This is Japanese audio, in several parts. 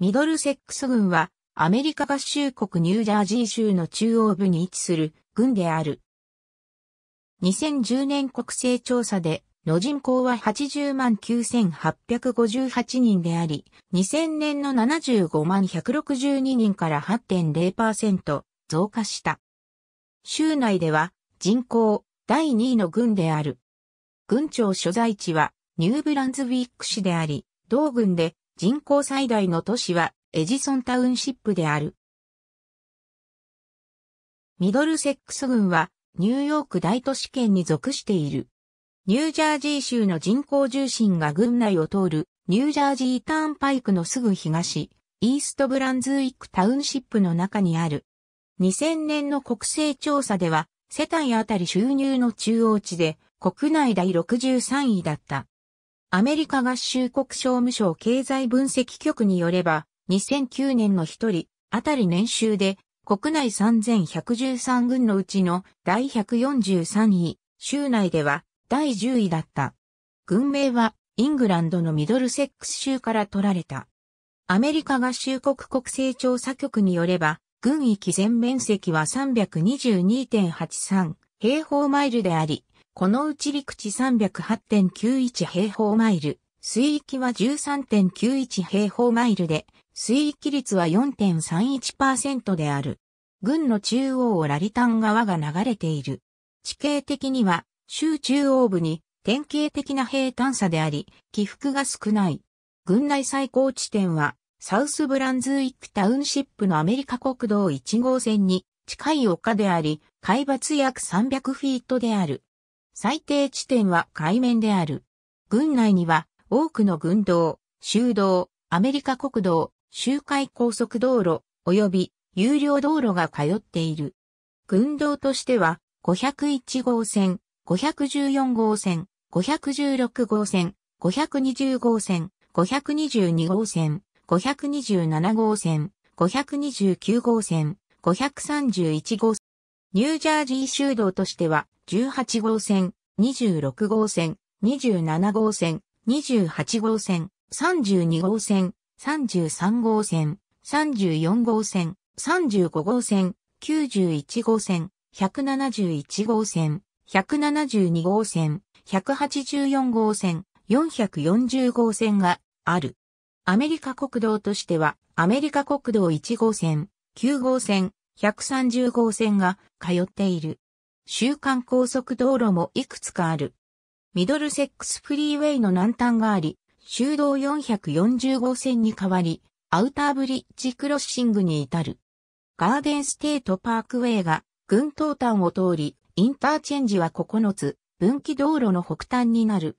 ミドルセックス軍は、アメリカ合衆国ニュージャージー州の中央部に位置する軍である。2010年国勢調査で、の人口は80万9858人であり、2000年の75万162人から8.0%増加した。州内では人口第2位の軍である。郡庁所在地はニューブランズウィック市であり、同軍で人口最大の都市はエジソンタウンシップである。ミドルセックス郡はニューヨーク大都市圏に属している。ニュージャージー州の人口重心が郡内を通るニュージャージーターンパイクのすぐ東、イーストブランズウィックタウンシップの中にある。2000年の国勢調査では世帯あたり収入の中央値で国内第63位だった。アメリカ合衆国商務省経済分析局によれば、2009年の一人、あたり年収で、国内3113軍のうちの第143位、州内では第10位だった。軍名は、イングランドのミドルセックス州から取られた。アメリカ合衆国国勢調査局によれば、軍域全面積は322.83平方マイルであり、このうち陸地308.91平方マイル、水域は13.91平方マイルで、水域率は4.31%である。軍の中央をラリタン川が流れている。地形的には、州中央部に典型的な平坦さであり、起伏が少ない。軍内最高地点は、サウスブランズウィックタウンシップのアメリカ国道1号線に近い丘であり、海抜約300フィートである。最低地点は海面である。軍内には多くの軍道、修道、アメリカ国道、周回高速道路、及び有料道路が通っている。軍道としては、501号線、514号線、516号線、520号線、522号線、527号線、529号線、531号線。ニュージャージー州道としては、18号線、26号線、27号線、28号線、32号線、33号線、34号線、35号線、91号線、171号線、172号線、184号線、440号線がある。アメリカ国道としては、アメリカ国道1号線、9号線、130号線が通っている。週間高速道路もいくつかある。ミドルセックスフリーウェイの南端があり、修道440号線に変わり、アウターブリッジクロッシングに至る。ガーデンステートパークウェイが、群東端を通り、インターチェンジは9つ、分岐道路の北端になる。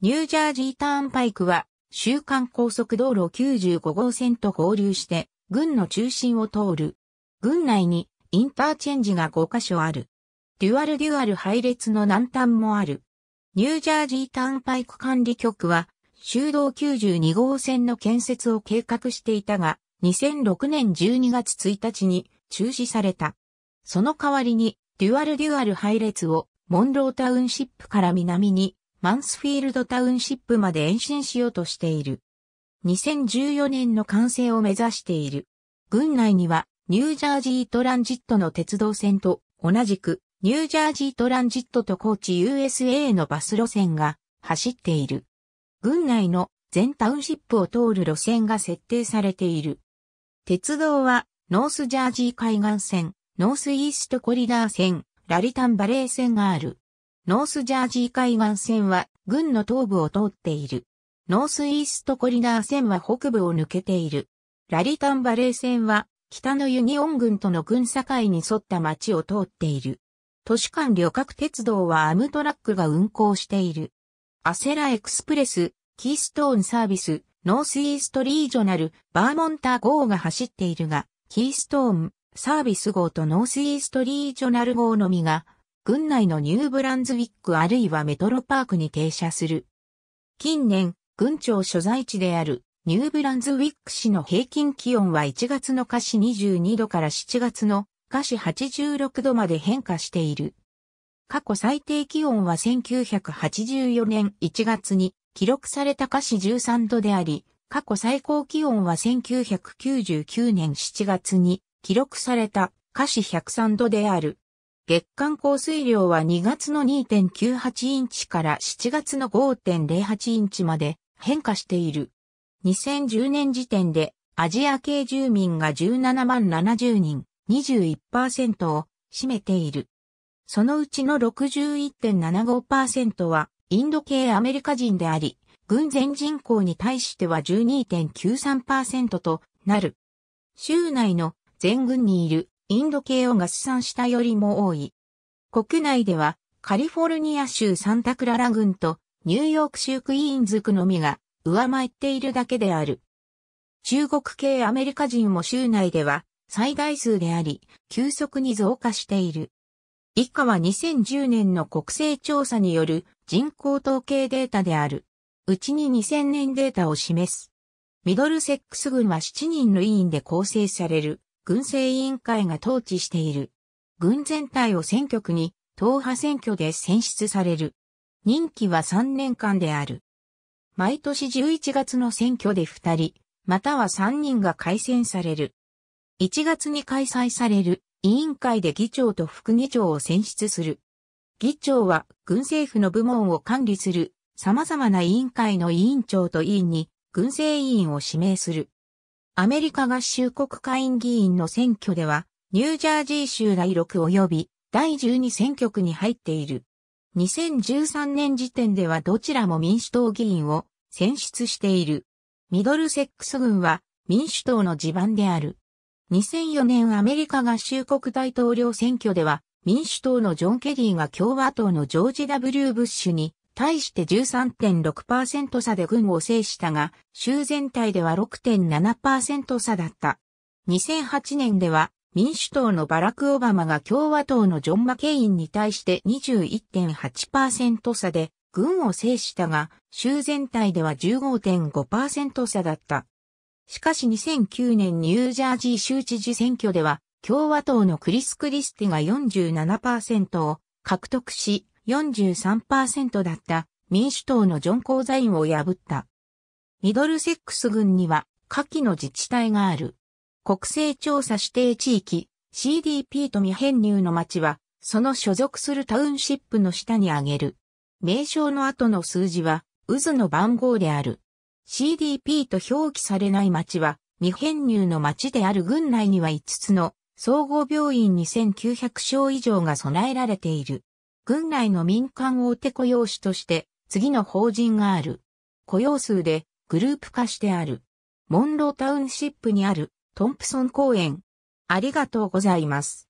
ニュージャージーターンパイクは、週間高速道路95号線と合流して、軍の中心を通る。軍内にインターチェンジが5カ所ある。デュアルデュアル配列の南端もある。ニュージャージーターンパイク管理局は、修道92号線の建設を計画していたが、2006年12月1日に中止された。その代わりに、デュアルデュアル配列を、モンロータウンシップから南に、マンスフィールドタウンシップまで延伸しようとしている。2014年の完成を目指している。郡内には、ニュージャージートランジットの鉄道線と、同じく、ニュージャージートランジットと高知 USA のバス路線が走っている。郡内の全タウンシップを通る路線が設定されている。鉄道は、ノースジャージー海岸線、ノースイーストコリダー線、ラリタンバレー線がある。ノースジャージー海岸線は、郡の東部を通っている。ノースイーストコリダー線は北部を抜けている。ラリタンバレー線は、北のユニオン郡との郡境に沿った町を通っている。都市間旅客鉄道はアムトラックが運行している。アセラエクスプレス、キーストーンサービス、ノースイーストリージョナル、バーモンター号が走っているが、キーストーン、サービス号とノースイーストリージョナル号のみが、軍内のニューブランズウィックあるいはメトロパークに停車する。近年、軍庁所在地であるニューブランズウィック市の平均気温は1月の下市22度から7月の華氏86度まで変化している。過去最低気温は1984年1月に記録された華氏13度であり、過去最高気温は1999年7月に記録された華氏103度である。月間降水量は2月の2.98インチから7月の5.08インチまで変化している。2010年時点でアジア系住民が17万70人、21%を占めている。そのうちの61.75%はインド系アメリカ人であり、軍全人口に対しては12.93%となる。州内の全軍にいるインド系を合算したよりも多い。国内ではカリフォルニア州サンタクララ軍とニューヨーク州クイーンズ区のみが上回っているだけである。中国系アメリカ人も州内では最大数であり、急速に増加している。以下は2010年の国勢調査による人口統計データである。うちに2000年データを示す。ミドルセックス軍は7人の委員で構成される軍政委員会が統治している。軍全体を選挙区に党派選挙で選出される。任期は3年間である。毎年11月の選挙で2人、または3人が改選される。1月に開催される委員会で議長と副議長を選出する。議長は軍政府の部門を管理する様々な委員会の委員長と委員に軍政委員を指名する。アメリカ合衆国会議員の選挙では、ニュージャージー州第6及び第12選挙区に入っている。2013年時点ではどちらも民主党議員を選出している。ミドルセックス軍は民主党の地盤である。2004年アメリカ合衆国大統領選挙では、民主党のジョン・ケリーが共和党のジョージ・ W・ ブッシュに対して13.6%差で軍を制したが、州全体では6.7%差だった。2008年では民主党のバラク・オバマが共和党のジョン・マケインに対して21.8%差で軍を制したが、州全体では15.5%差だった。しかし2009年ニュージャージー州知事選挙では、共和党のクリス・クリスティが47%を獲得し、43%だった民主党のジョン・コーザインを破った。ミドルセックス軍には下記の自治体がある。国勢調査指定地域 CDP と未編入の町は、その所属するタウンシップの下に挙げる。名称の後の数字は、渦の番号である。CDP と表記されない町は未編入の町である郡内には5つの総合病院2 9 0 0床以上が備えられている。郡内の民間大手雇用主として次の法人がある。雇用数でグループ化してある。モンロータウンシップにあるトンプソン公園。ありがとうございます。